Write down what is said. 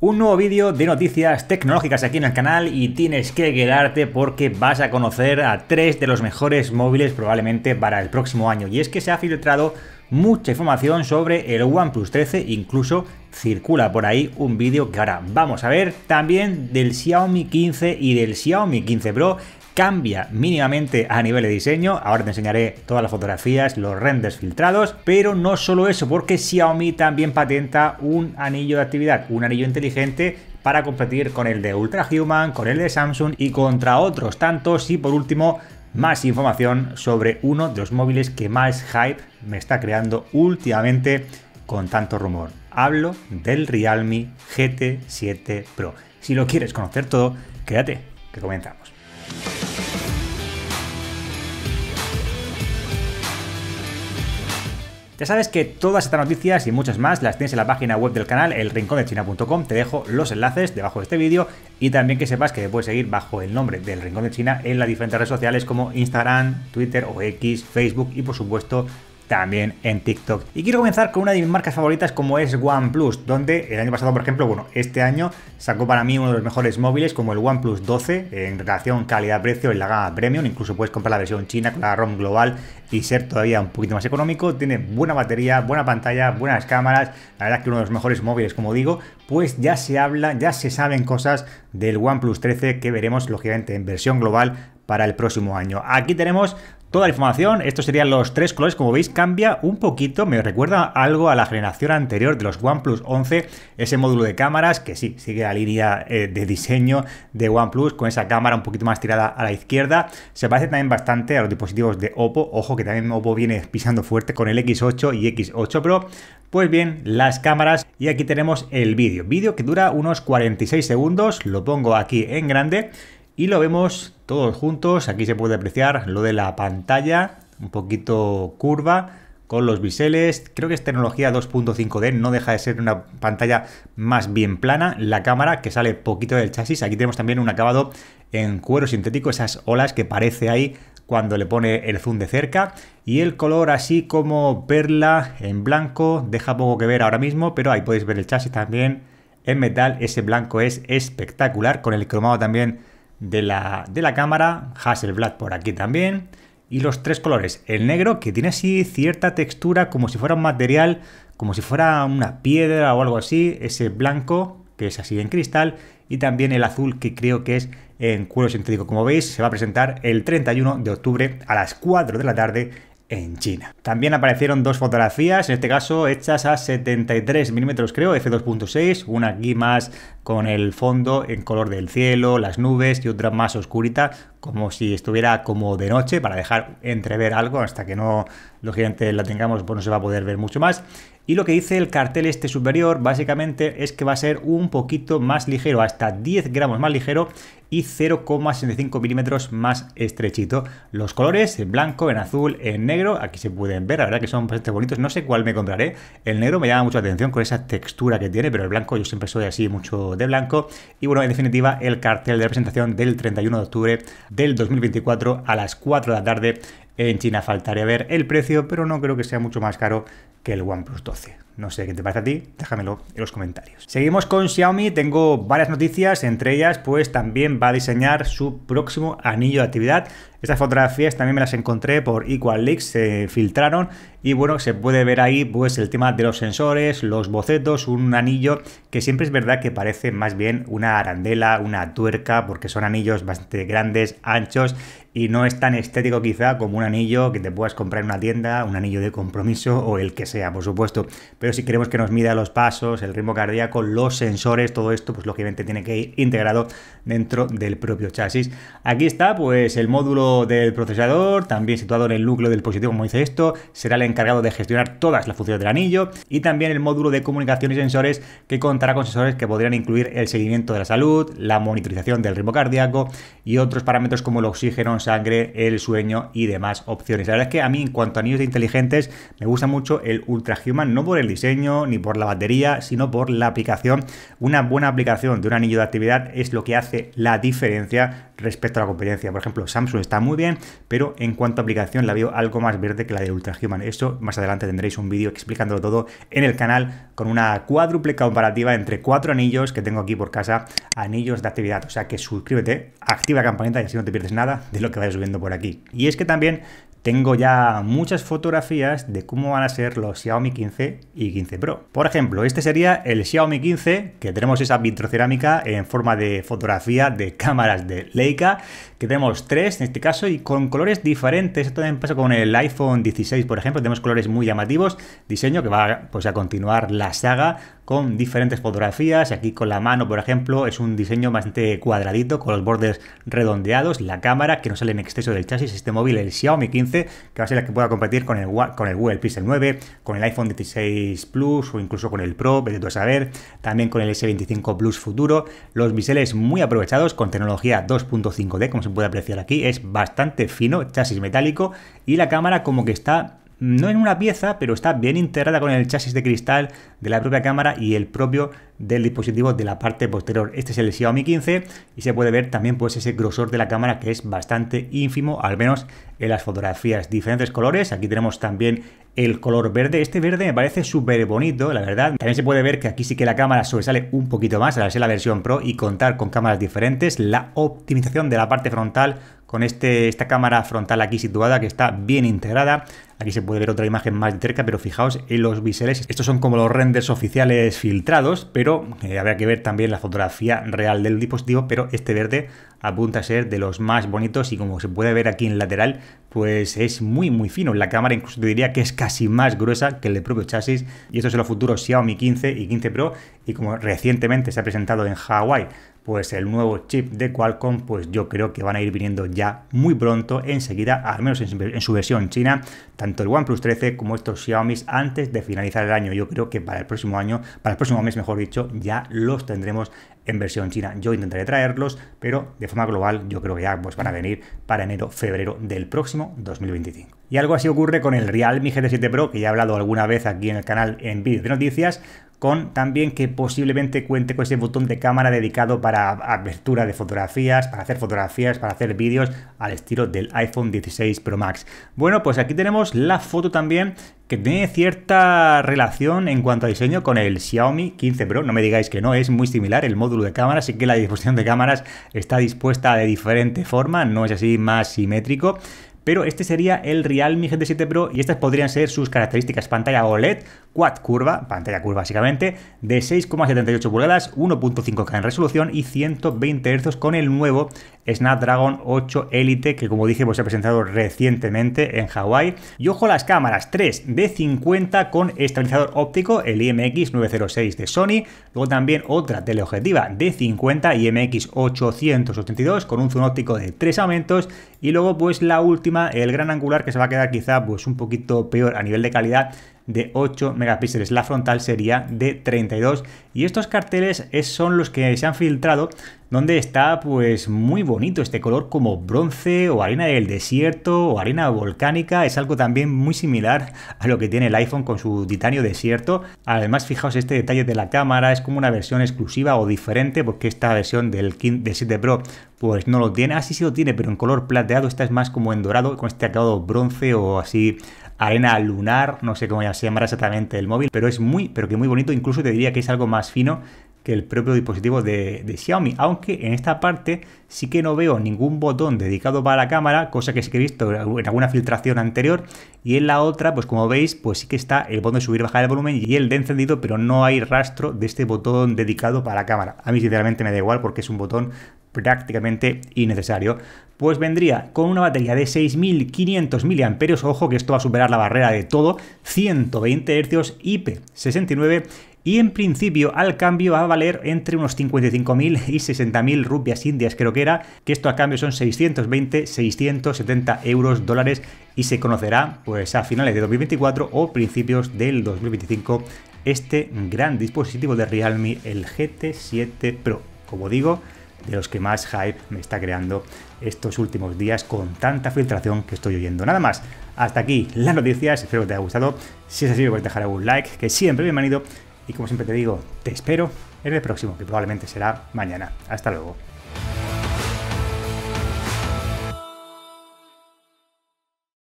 un nuevo vídeo de noticias tecnológicas aquí en el canal y tienes que quedarte porque vas a conocer a tres de los mejores móviles probablemente para el próximo año. Y es que se ha filtrado mucha información sobre el OnePlus 13, incluso circula por ahí un vídeo que ahora vamos a ver también del Xiaomi 15 y del Xiaomi 15 Pro cambia mínimamente a nivel de diseño, ahora te enseñaré todas las fotografías, los renders filtrados, pero no solo eso, porque Xiaomi también patenta un anillo de actividad, un anillo inteligente para competir con el de Ultra Human, con el de Samsung y contra otros tantos y por último más información sobre uno de los móviles que más hype me está creando últimamente con tanto rumor hablo del Realme GT7 Pro. Si lo quieres conocer todo, quédate, que comenzamos. Ya sabes que todas estas noticias y muchas más las tienes en la página web del canal elrincondechina.com, te dejo los enlaces debajo de este vídeo y también que sepas que puedes seguir bajo el nombre del Rincón de China en las diferentes redes sociales como Instagram, Twitter o X, Facebook y por supuesto también en TikTok. Y quiero comenzar con una de mis marcas favoritas como es OnePlus, donde el año pasado, por ejemplo, bueno, este año sacó para mí uno de los mejores móviles como el OnePlus 12 en relación calidad-precio en la gama premium, incluso puedes comprar la versión china con la ROM global y ser todavía un poquito más económico, tiene buena batería, buena pantalla, buenas cámaras, la verdad que uno de los mejores móviles, como digo, pues ya se habla, ya se saben cosas del OnePlus 13 que veremos lógicamente en versión global para el próximo año. Aquí tenemos toda la información. Estos serían los tres colores. Como veis, cambia un poquito. Me recuerda algo a la generación anterior de los OnePlus 11. Ese módulo de cámaras que sí, sigue la línea eh, de diseño de OnePlus con esa cámara un poquito más tirada a la izquierda. Se parece también bastante a los dispositivos de Oppo. Ojo que también Oppo viene pisando fuerte con el X8 y X8 Pro. Pues bien, las cámaras y aquí tenemos el vídeo. Vídeo que dura unos 46 segundos. Lo pongo aquí en grande y lo vemos todos juntos. Aquí se puede apreciar lo de la pantalla, un poquito curva, con los biseles. Creo que es tecnología 2.5D, no deja de ser una pantalla más bien plana. La cámara que sale poquito del chasis. Aquí tenemos también un acabado en cuero sintético, esas olas que parece ahí cuando le pone el zoom de cerca y el color así como perla en blanco deja poco que ver ahora mismo pero ahí podéis ver el chasis también en metal ese blanco es espectacular con el cromado también de la, de la cámara, Hasselblad por aquí también, y los tres colores. El negro que tiene así cierta textura como si fuera un material, como si fuera una piedra o algo así. Ese blanco que es así en cristal y también el azul que creo que es en cuero sintético. Como veis se va a presentar el 31 de octubre a las 4 de la tarde en China. También aparecieron dos fotografías, en este caso hechas a 73 milímetros creo, f2.6, una aquí más con el fondo en color del cielo, las nubes y otra más oscurita como si estuviera como de noche para dejar entrever algo hasta que no lógicamente la tengamos pues no se va a poder ver mucho más y lo que dice el cartel este superior básicamente es que va a ser un poquito más ligero hasta 10 gramos más ligero y 0,65 milímetros más estrechito los colores en blanco en azul en negro aquí se pueden ver la verdad que son bastante bonitos no sé cuál me compraré el negro me llama mucho la atención con esa textura que tiene pero el blanco yo siempre soy así mucho de blanco y bueno en definitiva el cartel de representación del 31 de octubre del 2024 a las 4 de la tarde en China. Faltaría ver el precio, pero no creo que sea mucho más caro que el OnePlus 12. No sé qué te parece a ti, déjamelo en los comentarios. Seguimos con Xiaomi, tengo varias noticias, entre ellas pues también va a diseñar su próximo anillo de actividad. Estas fotografías también me las encontré por Equal Leaks, se filtraron y bueno, se puede ver ahí pues el tema de los sensores, los bocetos, un anillo que siempre es verdad que parece más bien una arandela, una tuerca, porque son anillos bastante grandes, anchos y no es tan estético quizá como un anillo que te puedas comprar en una tienda, un anillo de compromiso o el que sea, por supuesto. Pero si queremos que nos mida los pasos, el ritmo cardíaco, los sensores, todo esto, pues lógicamente tiene que ir integrado dentro del propio chasis. Aquí está, pues el módulo del procesador, también situado en el núcleo del dispositivo, como dice esto, será el encargado de gestionar todas las funciones del anillo y también el módulo de comunicación y sensores que contará con sensores que podrían incluir el seguimiento de la salud, la monitorización del ritmo cardíaco y otros parámetros como el oxígeno, sangre, el sueño y demás opciones. La verdad es que a mí en cuanto a anillos inteligentes me gusta mucho el Ultra Human, no por el diseño ni por la batería, sino por la aplicación. Una buena aplicación de un anillo de actividad es lo que hace la diferencia respecto a la competencia. Por ejemplo, Samsung está muy bien, pero en cuanto a aplicación la veo algo más verde que la de Ultra Human. Esto más adelante tendréis un vídeo explicándolo todo en el canal con una cuádruple comparativa entre cuatro anillos que tengo aquí por casa, anillos de actividad. O sea que suscríbete, activa la campanita y así no te pierdes nada de lo que vayas subiendo por aquí. Y es que también tengo ya muchas fotografías de cómo van a ser los Xiaomi 15 y 15 Pro. Por ejemplo, este sería el Xiaomi 15, que tenemos esa vitrocerámica en forma de fotografía de cámaras de Leica, que tenemos tres en este caso y con colores diferentes. Esto también pasa con el iPhone 16, por ejemplo, tenemos colores muy llamativos, diseño que va pues, a continuar la saga con diferentes fotografías. Aquí con la mano, por ejemplo, es un diseño bastante cuadradito, con los bordes redondeados, la cámara que no sale en exceso del chasis, este móvil, el Xiaomi 15 que va a ser la que pueda competir con el, con el Google Pixel 9, con el iPhone 16 Plus o incluso con el Pro, vete tú a saber, también con el S25 Plus futuro, los biseles muy aprovechados con tecnología 2.5D, como se puede apreciar aquí, es bastante fino, chasis metálico y la cámara como que está no en una pieza, pero está bien integrada con el chasis de cristal de la propia cámara y el propio del dispositivo de la parte posterior. Este es el Xiaomi 15 y se puede ver también pues ese grosor de la cámara que es bastante ínfimo, al menos en las fotografías. Diferentes colores, aquí tenemos también el color verde. Este verde me parece súper bonito, la verdad. También se puede ver que aquí sí que la cámara sobresale un poquito más al ser la versión Pro y contar con cámaras diferentes. La optimización de la parte frontal con este, esta cámara frontal aquí situada que está bien integrada. Aquí se puede ver otra imagen más de cerca, pero fijaos en los biseles. Estos son como los renders oficiales filtrados, pero eh, habrá que ver también la fotografía real del dispositivo, pero este verde apunta a ser de los más bonitos y como se puede ver aquí en lateral, pues es muy muy fino. La cámara incluso te diría que es casi más gruesa que el propio chasis y esto es los futuros Xiaomi 15 y 15 Pro y como recientemente se ha presentado en Hawái pues el nuevo chip de Qualcomm, pues yo creo que van a ir viniendo ya muy pronto, enseguida, al menos en, su versión china, tanto el OnePlus 13 como estos Xiaomi antes de finalizar el año. Yo creo que para el próximo año, para el próximo mes, mejor dicho, ya los tendremos en versión china. Yo intentaré traerlos, pero de forma global yo creo que ya pues, van a venir para enero, febrero del próximo 2025. Y algo así ocurre con el Realme GT7 Pro, que ya he hablado alguna vez aquí en el canal en vídeo de noticias, con también que posiblemente cuente con ese botón de cámara dedicado para apertura de fotografías, para hacer fotografías, para hacer vídeos al estilo del iPhone 16 Pro Max. Bueno, pues aquí tenemos la foto también que tiene cierta relación en cuanto a diseño con el Xiaomi 15 Pro. No me digáis que no, es muy similar el módulo de cámaras, sí que la disposición de cámaras está dispuesta de diferente forma, no es así más simétrico, pero este sería el Realme GT7 Pro y estas podrían ser sus características. Pantalla OLED, quad curva, pantalla curva básicamente, de 6,78 pulgadas, 1.5K en resolución y 120 Hz con el nuevo Snapdragon 8 Elite que como dije pues se ha presentado recientemente en Hawái. Y ojo las cámaras, 3 de 50 con estabilizador óptico, el IMX 906 de Sony, luego también otra teleobjetiva de 50 IMX 882 con un zoom óptico de 3 aumentos y luego pues la última el gran angular que se va a quedar quizá pues un poquito peor a nivel de calidad de 8 megapíxeles, la frontal sería de 32 y estos carteles son los que se han filtrado donde está pues muy bonito este color como bronce o arena del desierto o arena volcánica, es algo también muy similar a lo que tiene el iPhone con su titanio desierto. Además, fijaos este detalle de la cámara, es como una versión exclusiva o diferente porque esta versión del, King de 7 Pro pues no lo tiene, así sí lo tiene, pero en color plateado, esta es más como en dorado con este acabado bronce o así arena lunar, no sé cómo se llamará exactamente el móvil, pero es muy, pero que muy bonito, incluso te diría que es algo más fino que el propio dispositivo de, Xiaomi, aunque en esta parte sí que no veo ningún botón dedicado para la cámara, cosa que sí que he visto en alguna filtración anterior, y en la otra, pues como veis, pues sí que está el botón de subir bajar el volumen y el de encendido, pero no hay rastro de este botón dedicado para la cámara. A mí sinceramente me da igual porque es un botón prácticamente innecesario, pues vendría con una batería de 6.500 mAh, ojo que esto va a superar la barrera de todo, 120 Hz IP69 y en principio al cambio va a valer entre unos 55.000 y 60.000 rupias indias creo que era, que esto a cambio son 620, 670 euros dólares y se conocerá pues a finales de 2024 o principios del 2025 este gran dispositivo de Realme, el GT7 Pro. Como digo, de los que más hype me está creando estos últimos días con tanta filtración que estoy oyendo. Nada más, hasta aquí las noticias, espero que te haya gustado. Si es así, puedes dejar algún like, que siempre bienvenido. Y como siempre te digo, te espero en el próximo, que probablemente será mañana. Hasta luego.